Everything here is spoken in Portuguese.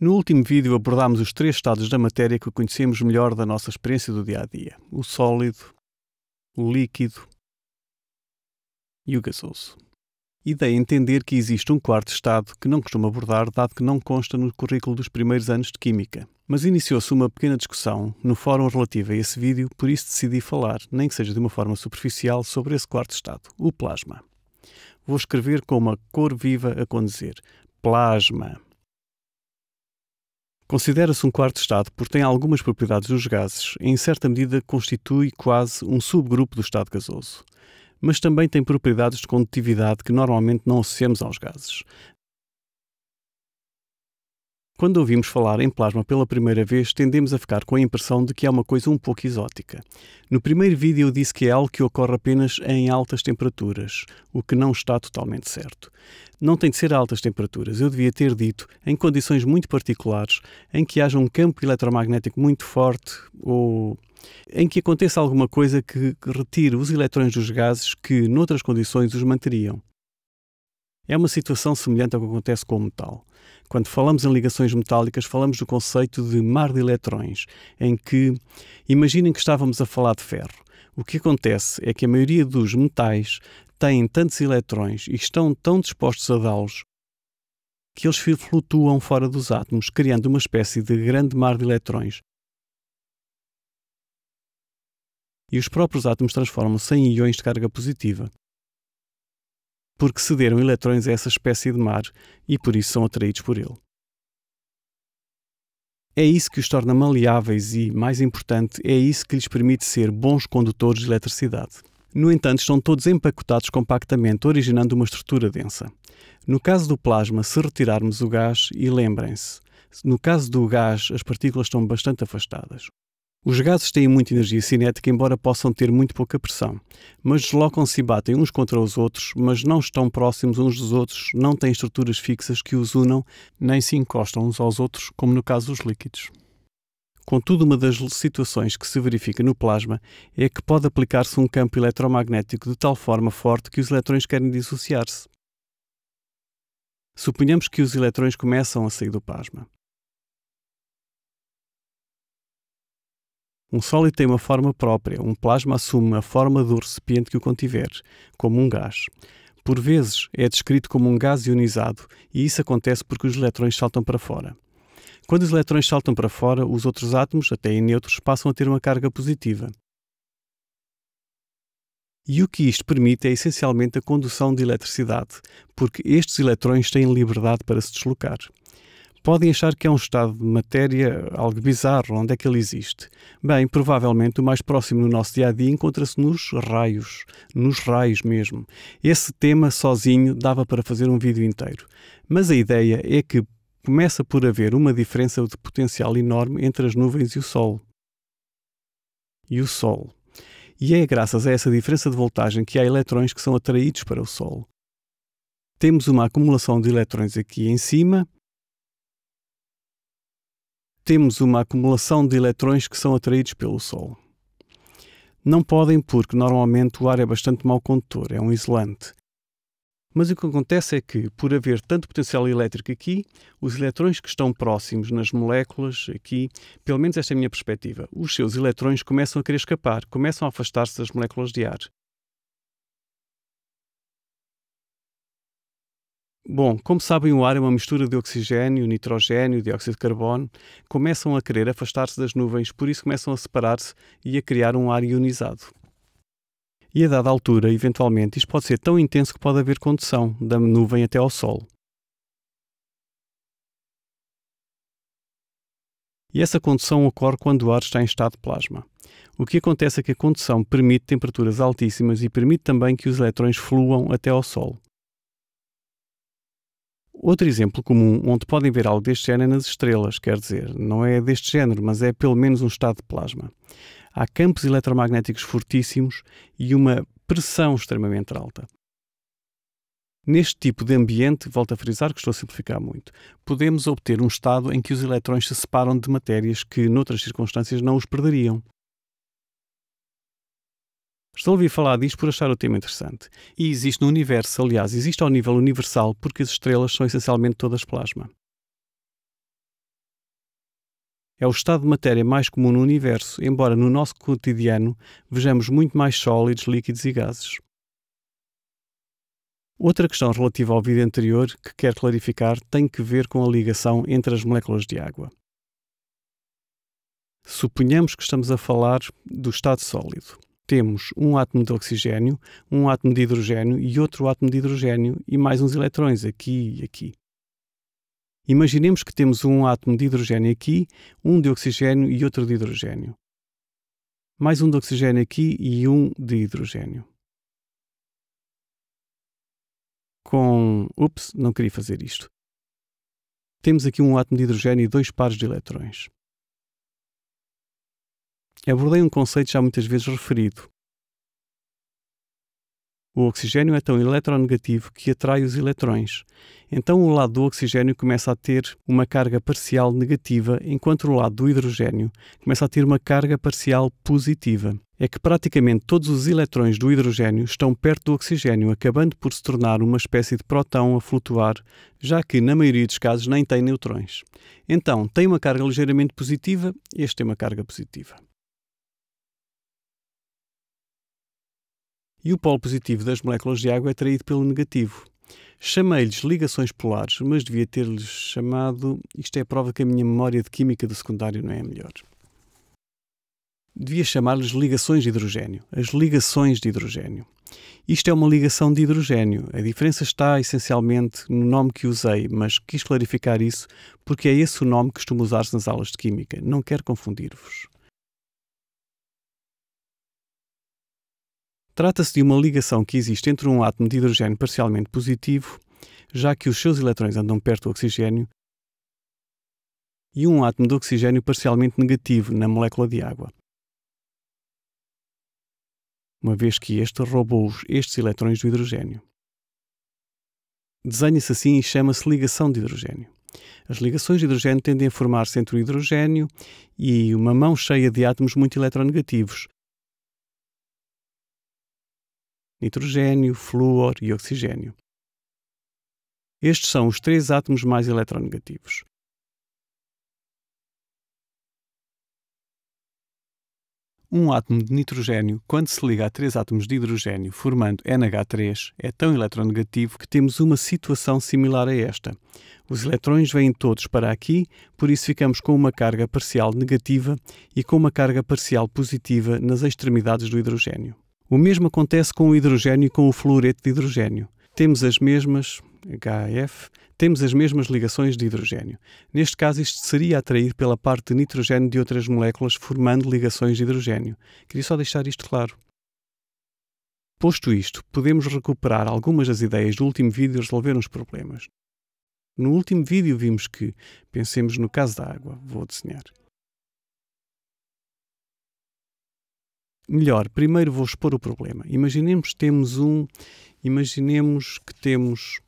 No último vídeo abordámos os três estados da matéria que conhecemos melhor da nossa experiência do dia a dia: o sólido, o líquido e o gasoso. E dei a entender que existe um quarto estado que não costumo abordar, dado que não consta no currículo dos primeiros anos de Química. Mas iniciou-se uma pequena discussão no fórum relativo a esse vídeo, por isso decidi falar, nem que seja de uma forma superficial, sobre esse quarto estado, o plasma. Vou escrever com uma cor viva a conduzir: plasma Considera-se um quarto estado porque tem algumas propriedades dos gases e, em certa medida, constitui quase um subgrupo do estado gasoso. Mas também tem propriedades de condutividade que normalmente não associamos aos gases, quando ouvimos falar em plasma pela primeira vez, tendemos a ficar com a impressão de que é uma coisa um pouco exótica. No primeiro vídeo eu disse que é algo que ocorre apenas em altas temperaturas, o que não está totalmente certo. Não tem de ser a altas temperaturas, eu devia ter dito em condições muito particulares, em que haja um campo eletromagnético muito forte ou em que aconteça alguma coisa que retire os eletrões dos gases que, noutras condições, os manteriam. É uma situação semelhante ao que acontece com o metal. Quando falamos em ligações metálicas, falamos do conceito de mar de eletrões, em que imaginem que estávamos a falar de ferro. O que acontece é que a maioria dos metais têm tantos eletrões e estão tão dispostos a dá-los que eles flutuam fora dos átomos, criando uma espécie de grande mar de eletrões. E os próprios átomos transformam-se em íons de carga positiva porque cederam eletrões a essa espécie de mar e por isso são atraídos por ele. É isso que os torna maleáveis e, mais importante, é isso que lhes permite ser bons condutores de eletricidade. No entanto, estão todos empacotados compactamente, originando uma estrutura densa. No caso do plasma, se retirarmos o gás, e lembrem-se, no caso do gás, as partículas estão bastante afastadas. Os gases têm muita energia cinética, embora possam ter muito pouca pressão, mas deslocam-se e batem uns contra os outros, mas não estão próximos uns dos outros, não têm estruturas fixas que os unam, nem se encostam uns aos outros, como no caso dos líquidos. Contudo, uma das situações que se verifica no plasma é que pode aplicar-se um campo eletromagnético de tal forma forte que os eletrões querem dissociar-se. Suponhamos que os eletrões começam a sair do plasma. Um sólido tem uma forma própria, um plasma assume a forma do recipiente que o contiver, como um gás. Por vezes é descrito como um gás ionizado, e isso acontece porque os eletrões saltam para fora. Quando os eletrões saltam para fora, os outros átomos, até em neutros, passam a ter uma carga positiva. E o que isto permite é essencialmente a condução de eletricidade, porque estes eletrões têm liberdade para se deslocar. Podem achar que é um estado de matéria algo bizarro, onde é que ele existe? Bem, provavelmente o mais próximo no nosso dia a dia encontra-se nos raios, nos raios mesmo. Esse tema sozinho dava para fazer um vídeo inteiro. Mas a ideia é que começa por haver uma diferença de potencial enorme entre as nuvens e o Sol. E o Sol. E é graças a essa diferença de voltagem que há elétrons que são atraídos para o Sol. Temos uma acumulação de elétrons aqui em cima temos uma acumulação de eletrões que são atraídos pelo Sol. Não podem porque normalmente o ar é bastante mau condutor, é um isolante. Mas o que acontece é que, por haver tanto potencial elétrico aqui, os eletrões que estão próximos nas moléculas aqui, pelo menos esta é a minha perspectiva, os seus eletrões começam a querer escapar, começam a afastar-se das moléculas de ar. Bom, como sabem, o ar é uma mistura de oxigênio, nitrogênio, dióxido de carbono. Começam a querer afastar-se das nuvens, por isso começam a separar-se e a criar um ar ionizado. E a dada altura, eventualmente, isto pode ser tão intenso que pode haver condução da nuvem até ao Sol. E essa condução ocorre quando o ar está em estado de plasma. O que acontece é que a condução permite temperaturas altíssimas e permite também que os eletrões fluam até ao Sol. Outro exemplo comum onde podem ver algo deste género é nas estrelas, quer dizer, não é deste género, mas é pelo menos um estado de plasma. Há campos eletromagnéticos fortíssimos e uma pressão extremamente alta. Neste tipo de ambiente, volto a frisar que estou a simplificar muito, podemos obter um estado em que os eletrões se separam de matérias que, noutras circunstâncias, não os perderiam. Estou a ouvir falar disto por achar o tema interessante. E existe no universo, aliás, existe ao nível universal, porque as estrelas são essencialmente todas plasma. É o estado de matéria mais comum no universo, embora no nosso cotidiano vejamos muito mais sólidos, líquidos e gases. Outra questão relativa ao vídeo anterior que quero clarificar tem que ver com a ligação entre as moléculas de água. Suponhamos que estamos a falar do estado sólido temos um átomo de oxigênio, um átomo de hidrogênio e outro átomo de hidrogênio e mais uns eletrões aqui e aqui. Imaginemos que temos um átomo de hidrogênio aqui, um de oxigênio e outro de hidrogênio. Mais um de oxigênio aqui e um de hidrogênio. Com. Ups, não queria fazer isto. Temos aqui um átomo de hidrogênio e dois pares de eletrões abordei um conceito já muitas vezes referido. O oxigênio é tão eletronegativo que atrai os eletrões. Então o lado do oxigênio começa a ter uma carga parcial negativa, enquanto o lado do hidrogênio começa a ter uma carga parcial positiva. É que praticamente todos os eletrões do hidrogênio estão perto do oxigênio, acabando por se tornar uma espécie de protão a flutuar, já que na maioria dos casos nem tem neutrões. Então, tem uma carga ligeiramente positiva, este tem uma carga positiva. e o polo positivo das moléculas de água é traído pelo negativo. Chamei-lhes ligações polares, mas devia ter-lhes chamado. Isto é prova que a minha memória de química do secundário não é a melhor. Devia chamar-lhes ligações de hidrogênio. As ligações de hidrogênio. Isto é uma ligação de hidrogênio. A diferença está essencialmente no nome que usei, mas quis clarificar isso porque é esse o nome que costuma usar-se nas aulas de química. Não quero confundir-vos. Trata-se de uma ligação que existe entre um átomo de hidrogênio parcialmente positivo, já que os seus eletrões andam perto do oxigênio, e um átomo de oxigênio parcialmente negativo na molécula de água. Uma vez que este roubou estes eletrões do hidrogênio. Desenha-se assim e chama-se ligação de hidrogênio. As ligações de hidrogênio tendem a formar-se entre o hidrogênio e uma mão cheia de átomos muito eletronegativos, nitrogênio, flúor e oxigênio. Estes são os três átomos mais eletronegativos. Um átomo de nitrogênio, quando se liga a três átomos de hidrogênio, formando NH3, é tão eletronegativo que temos uma situação similar a esta. Os eletrões vêm todos para aqui, por isso ficamos com uma carga parcial negativa e com uma carga parcial positiva nas extremidades do hidrogênio. O mesmo acontece com o hidrogênio e com o fluoreto de hidrogênio. Temos as mesmas HF, temos as mesmas ligações de hidrogênio. Neste caso, isto seria atraído pela parte de nitrogênio de outras moléculas, formando ligações de hidrogênio. Queria só deixar isto claro. Posto isto, podemos recuperar algumas das ideias do último vídeo e resolver uns problemas. No último vídeo vimos que, pensemos no caso da água, vou desenhar. Melhor, primeiro vou expor o problema. Imaginemos temos um, imaginemos que temos